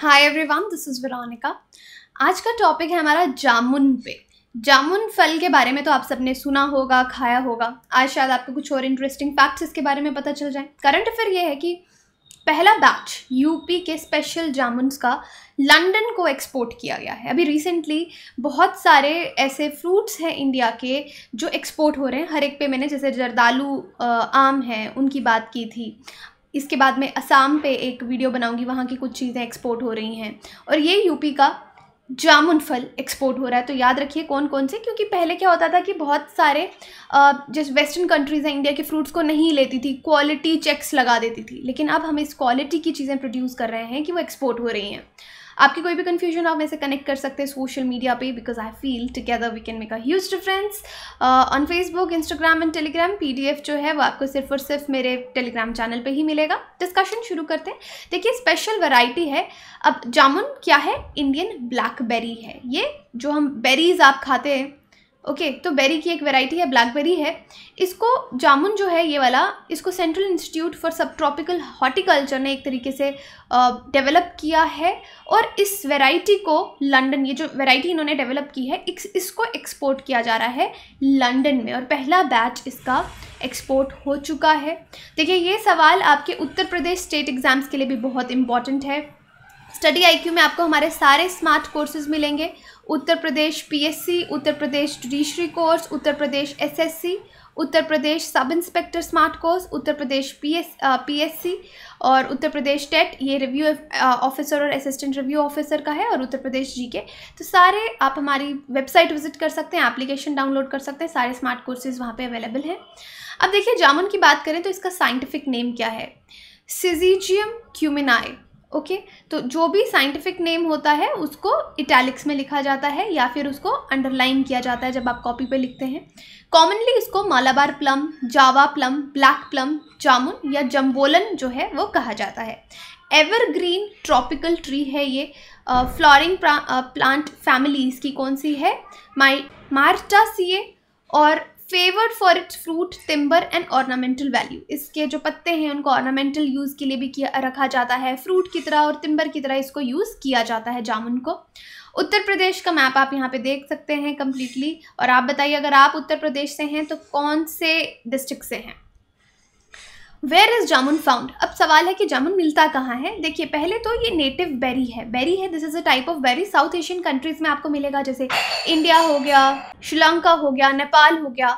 Hi everyone this is Veronica आज का topic है हमारा जामुन पे जामुन फल के बारे में तो आप सबने सुना होगा खाया होगा आज शायद आपको कुछ और इंटरेस्टिंग फैक्ट्स इसके बारे में पता चल जाए करंट अफेयर ये है कि पहला बैच यूपी के स्पेशल जामुन का लंदन को एक्सपोर्ट किया गया है अभी रिसेंटली बहुत सारे ऐसे फ्रूट्स हैं इंडिया के जो एक्सपोर्ट हो रहे हैं हर एक पे मैंने जैसे जर्दालू आम है उनकी बात की थी इसके बाद मैं असम पे एक वीडियो बनाऊंगी वहाँ की कुछ चीज़ें एक्सपोर्ट हो रही हैं और ये यूपी का जामुन फल एक्सपोर्ट हो रहा है तो याद रखिए कौन कौन से क्योंकि पहले क्या होता था कि बहुत सारे जैसे वेस्टर्न कंट्रीज़ हैं इंडिया के फ्रूट्स को नहीं लेती थी क्वालिटी चेक्स लगा देती थी लेकिन अब हम इस क्वालिटी की चीज़ें प्रोड्यूस कर रहे हैं कि वो एक्सपोर्ट हो रही हैं आपकी कोई भी कन्फ्यूजन आप मेरे से कनेक्ट कर सकते हैं सोशल मीडिया पे because I feel together we can make a huge difference on Facebook Instagram and Telegram पी जो है वो आपको सिर्फ और सिर्फ मेरे टेलीग्राम चैनल पर ही मिलेगा डिस्कशन शुरू करते हैं देखिए स्पेशल वेराइटी है अब जामुन क्या है इंडियन ब्लैकबेरी है ये जो हम बेरीज आप खाते हैं ओके तो बेरी की एक वैरायटी है ब्लैकबेरी है इसको जामुन जो है ये वाला इसको central institute for subtropical horticulture ने एक तरीके से डेवलप किया है और इस वैरायटी को लंदन ये जो वैरायटी इन्होंने डेवलप की है इस, इसको एक्सपोर्ट किया जा रहा है लंदन में और पहला बैच इसका एक्सपोर्ट हो चुका है देखिए ये सवाल आपके उत्तर प्रदेश स्टेट एग्ज़ाम्स के लिए भी बहुत इम्पॉर्टेंट है स्टडी आईक्यू में आपको हमारे सारे स्मार्ट कोर्सेज मिलेंगे Uttar Pradesh PSC Uttar Pradesh judiciary course Uttar Pradesh SSC Uttar Pradesh sub inspector smart course Uttar Pradesh P S और उत्तर प्रदेश टेट ये रिव्यू ऑफिसर और असिस्टेंट रिव्यू ऑफिसर का है और उत्तर प्रदेश जी के तो सारे आप हमारी वेबसाइट विजिट कर सकते हैं एप्लीकेशन डाउनलोड कर सकते हैं सारे स्मार्ट कोर्सेज वहाँ पे अवेलेबल हैं अब देखिए जामुन की बात करें तो इसका साइंटिफिक नेम क्या है सिजीजियम क्यूमिनाई ओके okay? तो जो भी साइंटिफिक नेम होता है उसको इटैलिक्स में लिखा जाता है या फिर उसको अंडरलाइन किया जाता है जब आप कॉपी पे लिखते हैं कॉमनली इसको Malabar plum Java plum black plum jamun या जम्बोलन जो है वो कहा जाता है एवरग्रीन ट्रॉपिकल ट्री है ये फ्लॉरिंग प्लांट फैमिली इसकी कौन सी है माई ये और favoured for its fruit timber and ornamental value इसके जो पत्ते हैं उनको ऑर्नामेंटल यूज़ के लिए भी किया रखा जाता है फ्रूट की तरह और टिम्बर की तरह इसको यूज़ किया जाता है जामुन को उत्तर प्रदेश का मैप आप यहाँ पे देख सकते हैं कम्प्लीटली और आप बताइए अगर आप उत्तर प्रदेश से हैं तो कौन से डिस्ट्रिक्ट से हैं वेयर इज जामुन फाउंड अब सवाल है कि जामुन मिलता कहाँ है देखिए पहले तो ये नेटिव बेरी है बेरी है this is a type of berry South Asian countries में आपको मिलेगा जैसे इंडिया हो गया श्रीलंका हो गया नेपाल हो गया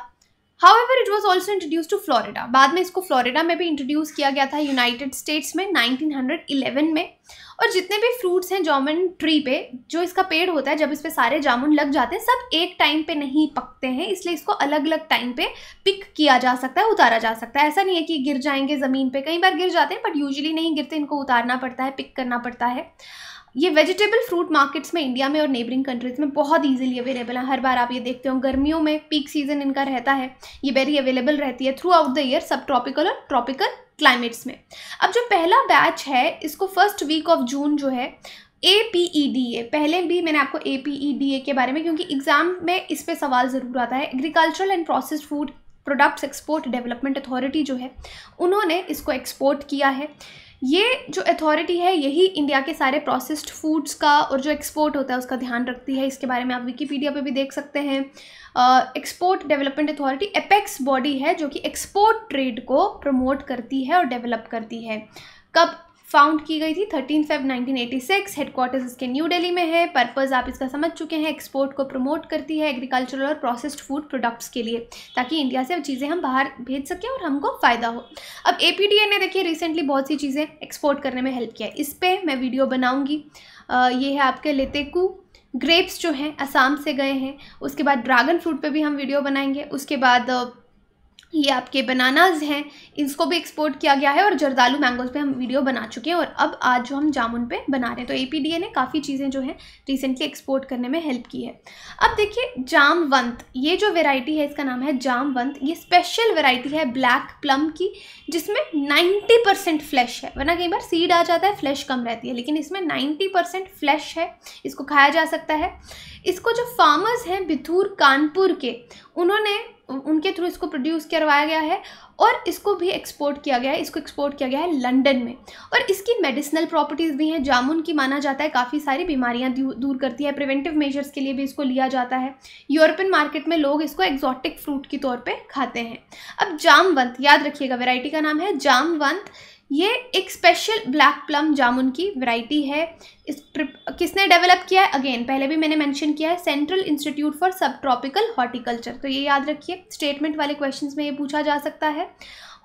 however it was also introduced to Florida बाद में इसको फ्लोरिडा में भी इंट्रोड्यूस किया गया था यूनाइटेड स्टेट्स में 1911 में और जितने भी फ्रूट्स हैं जामुन ट्री पे जो इसका पेड़ होता है जब इस पर सारे जामुन लग जाते हैं सब एक टाइम पे नहीं पकते हैं इसलिए इसको अलग अलग टाइम पे पिक किया जा सकता है उतारा जा सकता है ऐसा नहीं है कि गिर जाएंगे ज़मीन पर कई बार गिर जाते हैं बट यूजली नहीं गिरते इनको उतारना पड़ता है पिक करना पड़ता है ये वेजिटेबल फ्रूट मार्केट्स में इंडिया में और नेबरिंग कंट्रीज़ में बहुत ईजिली अवेलेबल है हर बार आप ये देखते हो गर्मियों में पीक सीजन इनका रहता है ये बेरी अवेलेबल रहती है throughout the year subtropical और ट्रॉपिकल क्लाइमेट्स में अब जो पहला बैच है इसको फर्स्ट वीक ऑफ जून जो है A P E D A पहले भी मैंने आपको A P E D A के बारे में क्योंकि एग्जाम में इस पर सवाल ज़रूर आता है agricultural and processed food products export development authority जो है उन्होंने इसको एक्सपोर्ट किया है ये जो अथॉरिटी है यही इंडिया के सारे प्रोसेस्ड फूड्स का और जो एक्सपोर्ट होता है उसका ध्यान रखती है इसके बारे में आप विकीपीडिया पे भी देख सकते हैं export development authority apex body है जो कि एक्सपोर्ट ट्रेड को प्रमोट करती है और डेवलप करती है कब फाउंड की गई थी थर्टीन फेब सिक्स हेडक्वार्टर्स इसके न्यू दिल्ली में है पर्पज़ आप इसका समझ चुके हैं एक्सपोर्ट को प्रमोट करती है एग्रीकल्चरल और प्रोसेस्ड फूड प्रोडक्ट्स के लिए ताकि इंडिया से चीज़ें हम बाहर भेज सकें और हमको फ़ायदा हो अब ए पी डी ए ने देखिए रिसेंटली बहुत सी चीज़ें एक्सपोर्ट करने में हेल्प किया इस पर मैं वीडियो बनाऊँगी ये है आपके लेतेकू ग्रेप्स जो हैं असम से गए हैं उसके बाद ड्रैगन फ्रूट पे भी हम वीडियो बनाएंगे उसके बाद ये आपके बनानाज हैं इसको भी एक्सपोर्ट किया गया है और जर्दालू मैंगोज़ पे हम वीडियो बना चुके हैं और अब आज जो हम जामुन पे बना रहे हैं तो ए ने काफ़ी चीज़ें जो हैं रिसेंटली एक्सपोर्ट करने में हेल्प की है अब देखिए जामवंत ये जो वेराइटी है इसका नाम है जामवंत ये स्पेशल वेराइटी है ब्लैक प्लम की जिसमें नाइन्टी परसेंट फ्लैश है वरना कई बार सीड आ जाता है फ्लैश कम रहती है लेकिन इसमें नाइन्टी परसेंट फ्लैश है इसको खाया जा सकता है इसको जो फार्मर्स हैं बिथूर कानपुर के उन्होंने उनके थ्रू इसको प्रोड्यूस करवाया गया है और इसको भी एक्सपोर्ट किया गया है इसको एक्सपोर्ट किया गया है लंदन में और इसकी मेडिसिनल प्रॉपर्टीज़ भी हैं जामुन की माना जाता है काफ़ी सारी बीमारियां दूर करती है प्रिवेंटिव मेजर्स के लिए भी इसको लिया जाता है यूरोपियन मार्केट में लोग इसको एक्जॉटिक फ्रूट के तौर पर खाते हैं अब जामवंत याद रखिएगा वेराइटी का नाम है जामवंत ये एक स्पेशल ब्लैक प्लम जामुन की वैरायटी है इस किसने डेवलप किया है अगेन पहले भी मैंने मेंशन किया है central institute for subtropical horticulture तो ये याद रखिए स्टेटमेंट वाले क्वेश्चंस में ये पूछा जा सकता है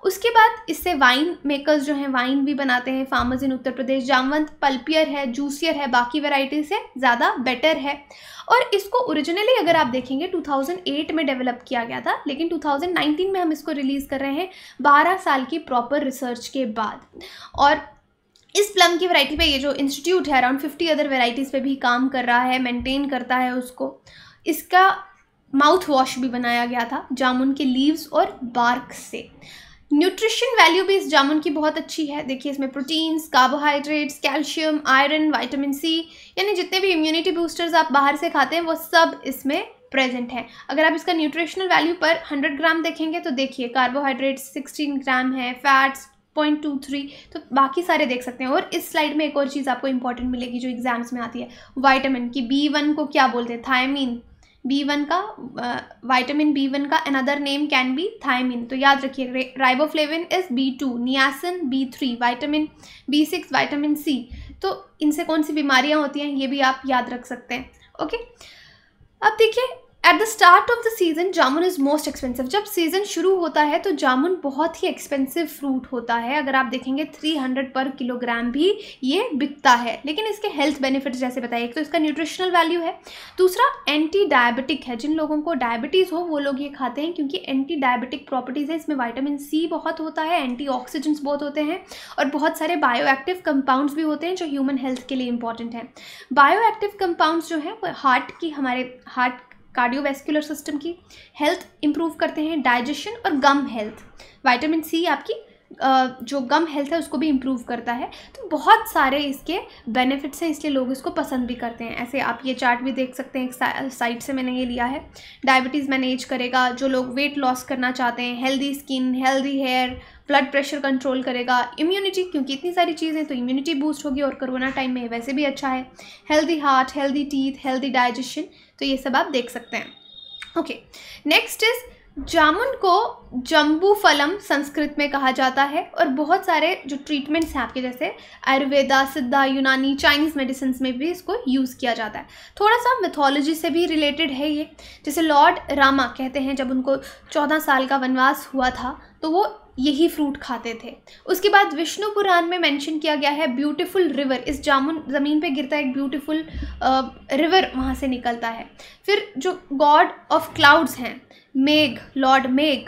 उसके बाद इससे वाइन मेकर्स जो हैं वाइन भी बनाते हैं फार्मर्स इन उत्तर प्रदेश जामवंत पल्पियर है जूसियर है बाकी वेराइटी से ज़्यादा बेटर है और इसको ओरिजिनली अगर आप देखेंगे 2008 में डेवलप किया गया था लेकिन 2019 में हम इसको रिलीज़ कर रहे हैं 12 साल की प्रॉपर रिसर्च के बाद और इस प्लम की वैरायटी पे ये जो इंस्टीट्यूट है अराउंड 50 अदर वेराइटीज़ पे भी काम कर रहा है मेंटेन करता है उसको इसका माउथ वॉश भी बनाया गया था जामुन के लीव्स और बार्क से न्यूट्रिशन वैल्यू भी इस जामुन की बहुत अच्छी है देखिए इसमें proteins carbohydrates calcium iron vitamin C यानी जितने भी इम्यूनिटी बूस्टर्स आप बाहर से खाते हैं वो सब इसमें प्रेजेंट हैं अगर आप इसका न्यूट्रिशनल वैल्यू पर 100 ग्राम देखेंगे तो देखिए कार्बोहाइड्रेट्स 16 ग्राम है फैट्स पॉइंट टू थ्री तो बाकी सारे देख सकते हैं और इस स्लाइड में एक और चीज़ आपको इंपॉर्टेंट मिलेगी जो एग्जाम्स में आती है वाइटामिन की बी वन को क्या बोलते हैं थायमिन बी वन का वाइटामिन बी वन का another name can be thiamine तो याद रखिए riboflavin is B two niacin B three vitamin B six vitamin C तो इनसे कौन सी बीमारियां होती हैं ये भी आप याद रख सकते हैं ओके अब देखिए at the start of the season jamun is most expensive जब सीज़न शुरू होता है तो जामुन बहुत ही एक्सपेंसिव फ्रूट होता है अगर आप देखेंगे 300 पर किलोग्राम भी ये बिकता है लेकिन इसके हेल्थ बेनिफिट्स जैसे बताइए एक तो इसका न्यूट्रिशनल वैल्यू है दूसरा एंटी डायबिटिक है जिन लोगों को डायबिटीज़ हो वो लोग ये खाते हैं क्योंकि एंटी डायबिटिक प्रॉपर्टीज़ है इसमें वाइटामिन सी बहुत होता है एंटी बहुत होते हैं और बहुत सारे बायो एक्टिव कंपाउंड्स भी होते हैं जो ह्यूमन हेल्थ के लिए इंपॉर्टेंट हैं बायो एक्टिव कंपाउंड्स जो हैं वो हार्ट की हमारे हार्ट कार्डियोवेस्कुलर सिस्टम की हेल्थ इंप्रूव करते हैं डाइजेशन और गम हेल्थ वाइटामिन सी आपकी जो गम हेल्थ है उसको भी इम्प्रूव करता है तो बहुत सारे इसके बेनिफिट्स हैं इसलिए लोग इसको पसंद भी करते हैं ऐसे आप ये चार्ट भी देख सकते हैं एक साइट से मैंने ये लिया है डायबिटीज़ मैनेज करेगा जो लोग वेट लॉस करना चाहते हैं healthy skin healthy hair blood pressure control करेगा इम्यूनिटी क्योंकि इतनी सारी चीज़ें तो इम्यूनिटी बूस्ट होगी और कोरोना टाइम में वैसे भी अच्छा है healthy heart healthy teeth healthy digestion तो ये सब आप देख सकते हैं ओके नेक्स्ट इज़ जामुन को जम्बू फलम संस्कृत में कहा जाता है और बहुत सारे जो ट्रीटमेंट्स हैं आपके जैसे आयुर्वेदा सिद्धा यूनानी चाइनीज़ मेडिसिन में भी इसको यूज़ किया जाता है थोड़ा सा मिथोलॉजी से भी रिलेटेड है ये जैसे लॉर्ड रामा कहते हैं जब उनको चौदह साल का वनवास हुआ था तो वो यही फ्रूट खाते थे उसके बाद विष्णु पुराण में मेंशन किया गया है ब्यूटीफुल रिवर इस जामुन ज़मीन पे गिरता एक ब्यूटीफुल रिवर वहाँ से निकलता है फिर जो गॉड ऑफ क्लाउड्स हैं मेघ लॉर्ड मेघ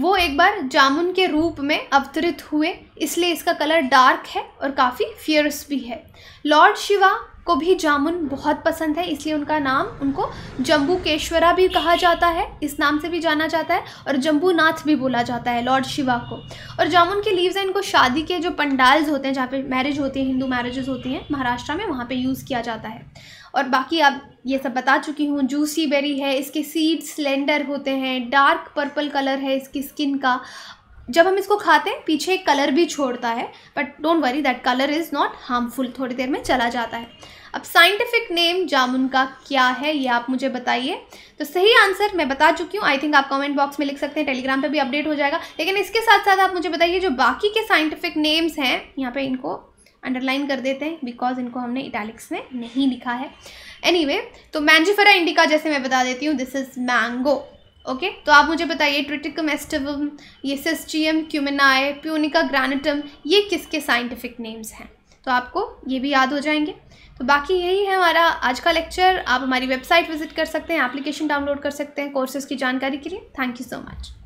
वो एक बार जामुन के रूप में अवतरित हुए इसलिए इसका कलर डार्क है और काफ़ी फियर्स भी है लॉर्ड शिवा को भी जामुन बहुत पसंद है इसलिए उनका नाम उनको जम्बू केश्वरा भी कहा जाता है इस नाम से भी जाना जाता है और जम्बू नाथ भी बोला जाता है लॉर्ड शिवा को और जामुन के लीव्स हैं इनको शादी के जो पंडाल्स होते हैं जहाँ पे मैरिज होती है हिंदू मैरिजेस होती हैं महाराष्ट्र में वहाँ पर यूज़ किया जाता है और बाकी आप ये सब बता चुकी हूँ जूसी बेरी है इसके सीड्स स्लेंडर होते हैं डार्क पर्पल कलर है इसकी स्किन का जब हम इसको खाते हैं पीछे एक कलर भी छोड़ता है but don't worry that colour is not harmful थोड़ी देर में चला जाता है अब साइंटिफिक नेम जामुन का क्या है ये आप मुझे बताइए तो सही आंसर मैं बता चुकी हूँ आई थिंक आप कमेंट बॉक्स में लिख सकते हैं टेलीग्राम पे भी अपडेट हो जाएगा लेकिन इसके साथ साथ आप मुझे बताइए जो बाकी के साइंटिफिक नेम्स हैं यहाँ पे इनको अंडरलाइन कर देते हैं बिकॉज इनको हमने इटैलिक्स में नहीं लिखा है एनी anyway, तो मैंजीफेरा इंडिका जैसे मैं बता देती हूँ दिस इज़ मैंगो ओके तो आप मुझे बताइए ट्रिटिकम एस्टिवम ये सिस्टियम क्यूमिनाए प्यूनिका ग्रानिटम ये किसके साइंटिफिक नेम्स हैं तो आपको ये भी याद हो जाएंगे तो बाकी यही है हमारा आज का लेक्चर आप हमारी वेबसाइट विजिट कर सकते हैं एप्लीकेशन डाउनलोड कर सकते हैं कोर्सेज़ की जानकारी के लिए थैंक यू सो मच